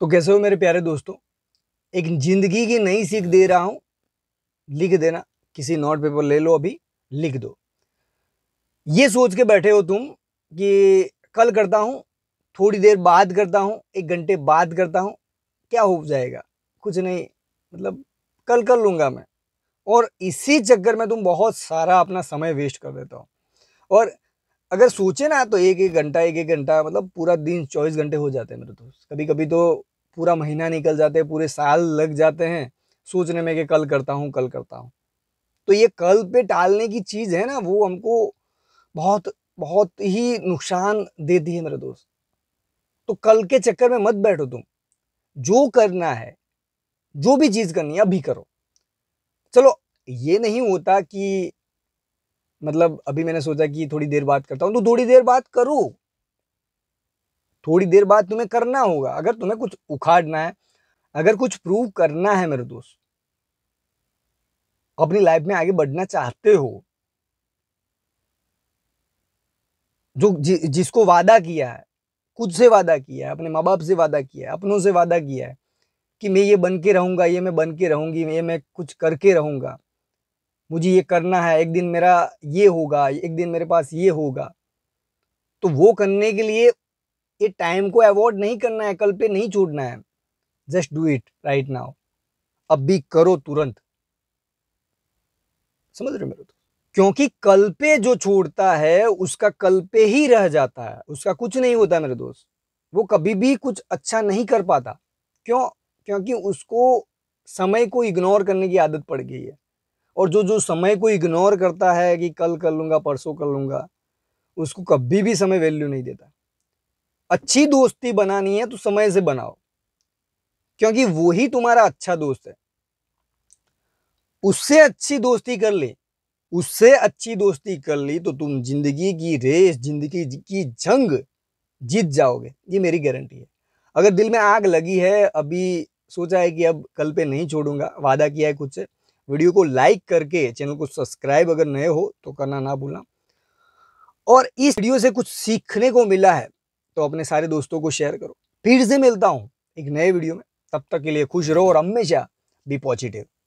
तो कैसे हो मेरे प्यारे दोस्तों एक ज़िंदगी की नई सीख दे रहा हूँ लिख देना किसी नोट पेपर ले लो अभी लिख दो ये सोच के बैठे हो तुम कि कल करता हूँ थोड़ी देर बाद करता हूँ एक घंटे बाद करता हूँ क्या हो जाएगा कुछ नहीं मतलब कल कर लूँगा मैं और इसी चक्कर में तुम बहुत सारा अपना समय वेस्ट कर देता हो और अगर सोचे ना तो एक एक घंटा एक एक घंटा मतलब पूरा दिन चौबीस घंटे हो जाते हैं मेरे दोस्त कभी कभी तो पूरा महीना निकल जाते हैं पूरे साल लग जाते हैं सोचने में कि कल करता हूँ कल करता हूँ तो ये कल पे टालने की चीज़ है ना वो हमको बहुत बहुत ही नुकसान देती है मेरे दोस्त तो कल के चक्कर में मत बैठो तुम जो करना है जो भी चीज़ करनी है अभी करो चलो ये नहीं होता कि मतलब अभी मैंने सोचा कि थोड़ी देर बात करता हूँ तो थोड़ी देर बात करो थोड़ी देर बाद तुम्हें करना होगा अगर तुम्हें कुछ उखाड़ना है अगर कुछ प्रूव करना है मेरे दोस्त अपनी लाइफ में आगे बढ़ना चाहते हो जो जि, जिसको वादा किया है खुद से वादा किया है अपने माँ बाप से वादा किया है अपनों से वादा किया है कि मैं ये बन के रहूंगा ये मैं बन के रहूंगी ये मैं कुछ करके रहूंगा मुझे ये करना है एक दिन मेरा ये होगा एक दिन मेरे पास ये होगा तो वो करने के लिए ये टाइम को अवॉर्ड नहीं करना है कल पे नहीं छोड़ना है just do it right now अब भी करो तुरंत समझ रहे मेरे तो क्योंकि कल पे जो छोड़ता है उसका कल पे ही रह जाता है उसका कुछ नहीं होता मेरे दोस्त वो कभी भी कुछ अच्छा नहीं कर पाता क्यों क्योंकि उसको समय को इग्नोर करने की आदत पड़ गई है और जो जो समय को इग्नोर करता है कि कल कर लूँगा परसों कर लूँगा उसको कभी भी समय वैल्यू नहीं देता अच्छी दोस्ती बनानी है तो समय से बनाओ क्योंकि वो ही तुम्हारा अच्छा दोस्त है उससे अच्छी दोस्ती कर ले उससे अच्छी दोस्ती कर ली तो तुम जिंदगी की रेस जिंदगी की जंग जीत जाओगे ये मेरी गारंटी है अगर दिल में आग लगी है अभी सोचा है कि अब कल पे नहीं छोड़ूंगा वादा किया है खुद से वीडियो को लाइक करके चैनल को सब्सक्राइब अगर नए हो तो करना ना भूलना और इस वीडियो से कुछ सीखने को मिला है तो अपने सारे दोस्तों को शेयर करो फिर से मिलता हूँ एक नए वीडियो में तब तक के लिए खुश रहो और हमेशा बी पॉजिटिव